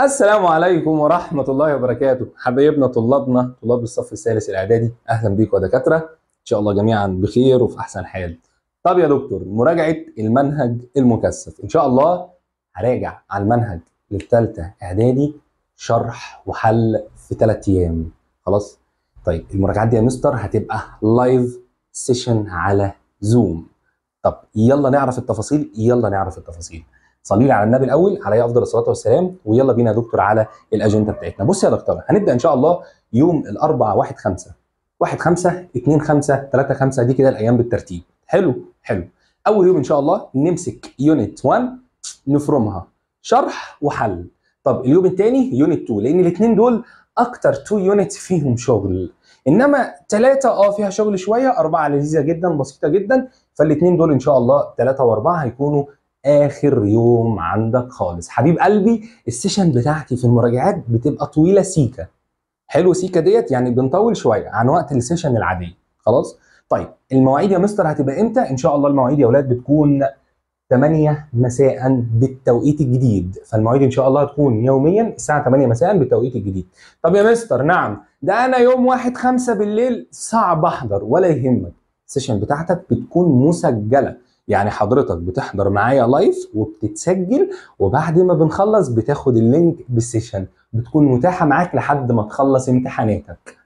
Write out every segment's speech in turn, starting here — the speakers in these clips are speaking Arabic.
السلام عليكم ورحمة الله وبركاته حبايبنا طلابنا طلاب الصف الثالث الإعدادي أهلا بيكم يا دكاترة إن شاء الله جميعا بخير وفي أحسن حال طب يا دكتور مراجعة المنهج المكثف إن شاء الله هراجع على المنهج للثالثة إعدادي شرح وحل في ثلاث أيام خلاص طيب المراجعات دي يا مستر هتبقى لايف سيشن على زوم طب يلا نعرف التفاصيل يلا نعرف التفاصيل صلي لي على النبي الاول عليه افضل الصلاه والسلام ويلا بينا يا دكتور على الاجنده بتاعتنا بص يا دكتور هنبدا ان شاء الله يوم الاربعاء 1 5 1 5 2 5 3 5 دي كده الايام بالترتيب حلو حلو اول يوم ان شاء الله نمسك يونت 1 نفرمها شرح وحل طب اليوم الثاني يونت 2 لان الاثنين دول اكتر 2 يونت فيهم شغل انما ثلاثه اه فيها شغل شويه اربعه لذيذه جدا بسيطه جدا فالاثنين دول ان شاء الله ثلاثه واربعه هيكونوا اخر يوم عندك خالص حبيب قلبي السيشن بتاعتي في المراجعات بتبقى طويله سيكا حلو سيكا ديت يعني بنطول شويه عن وقت السيشن العاديه خلاص طيب المواعيد يا مستر هتبقى امتى ان شاء الله المواعيد يا اولاد بتكون 8 مساء بالتوقيت الجديد فالمواعيد ان شاء الله هتكون يوميا الساعه 8 مساء بالتوقيت الجديد طب يا مستر نعم ده انا يوم 1 5 بالليل صعب احضر ولا يهمك السيشن بتاعتك بتكون مسجله يعني حضرتك بتحضر معايا لايف وبتتسجل وبعد ما بنخلص بتاخد اللينك بالسيشن بتكون متاحه معاك لحد ما تخلص امتحاناتك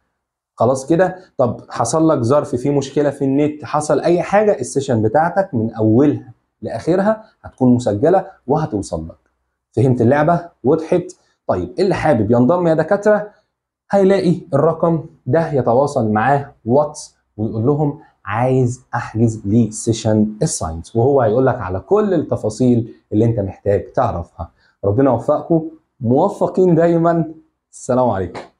خلاص كده طب حصل لك ظرف في مشكله في النت حصل اي حاجه السيشن بتاعتك من اولها لاخرها هتكون مسجله وهتوصل لك فهمت اللعبه وضحت طيب اللي حابب ينضم يا دكاتره هيلاقي الرقم ده يتواصل معاه واتس ويقول لهم عايز احجز لي سيشن الساينس وهو هيقول لك على كل التفاصيل اللي انت محتاج تعرفها ربنا يوفقكم موفقين دايما السلام عليكم